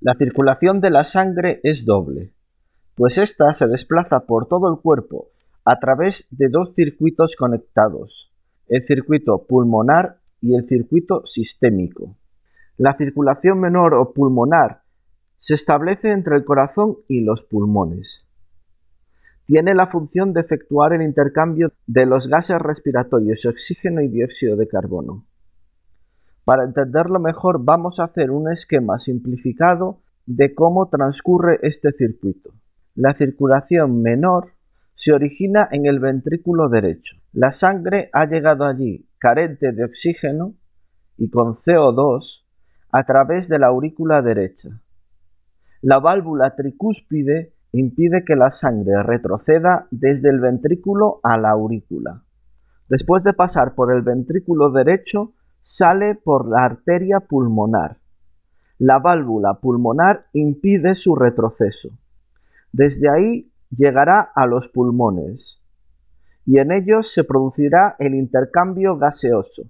La circulación de la sangre es doble, pues ésta se desplaza por todo el cuerpo a través de dos circuitos conectados, el circuito pulmonar y el circuito sistémico. La circulación menor o pulmonar se establece entre el corazón y los pulmones. Tiene la función de efectuar el intercambio de los gases respiratorios oxígeno y dióxido de carbono. Para entenderlo mejor vamos a hacer un esquema simplificado de cómo transcurre este circuito. La circulación menor se origina en el ventrículo derecho. La sangre ha llegado allí carente de oxígeno y con CO2 a través de la aurícula derecha. La válvula tricúspide impide que la sangre retroceda desde el ventrículo a la aurícula. Después de pasar por el ventrículo derecho, sale por la arteria pulmonar. La válvula pulmonar impide su retroceso. Desde ahí llegará a los pulmones y en ellos se producirá el intercambio gaseoso,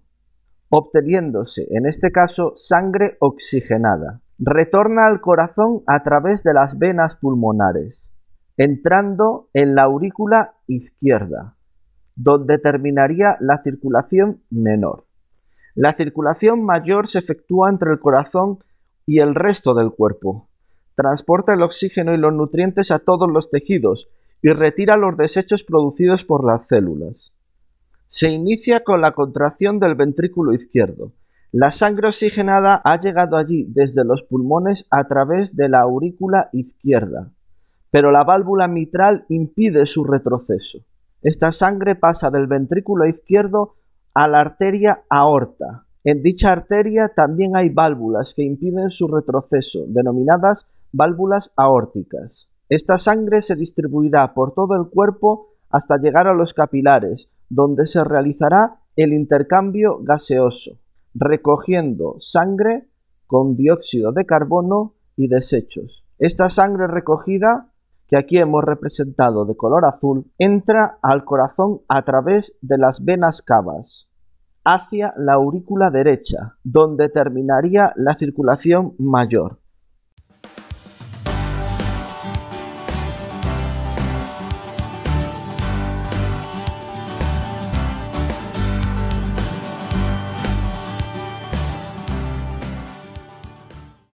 obteniéndose en este caso sangre oxigenada retorna al corazón a través de las venas pulmonares, entrando en la aurícula izquierda, donde terminaría la circulación menor. La circulación mayor se efectúa entre el corazón y el resto del cuerpo. Transporta el oxígeno y los nutrientes a todos los tejidos y retira los desechos producidos por las células. Se inicia con la contracción del ventrículo izquierdo, la sangre oxigenada ha llegado allí desde los pulmones a través de la aurícula izquierda, pero la válvula mitral impide su retroceso. Esta sangre pasa del ventrículo izquierdo a la arteria aorta. En dicha arteria también hay válvulas que impiden su retroceso, denominadas válvulas aórticas. Esta sangre se distribuirá por todo el cuerpo hasta llegar a los capilares, donde se realizará el intercambio gaseoso recogiendo sangre con dióxido de carbono y desechos. Esta sangre recogida, que aquí hemos representado de color azul, entra al corazón a través de las venas cavas, hacia la aurícula derecha, donde terminaría la circulación mayor.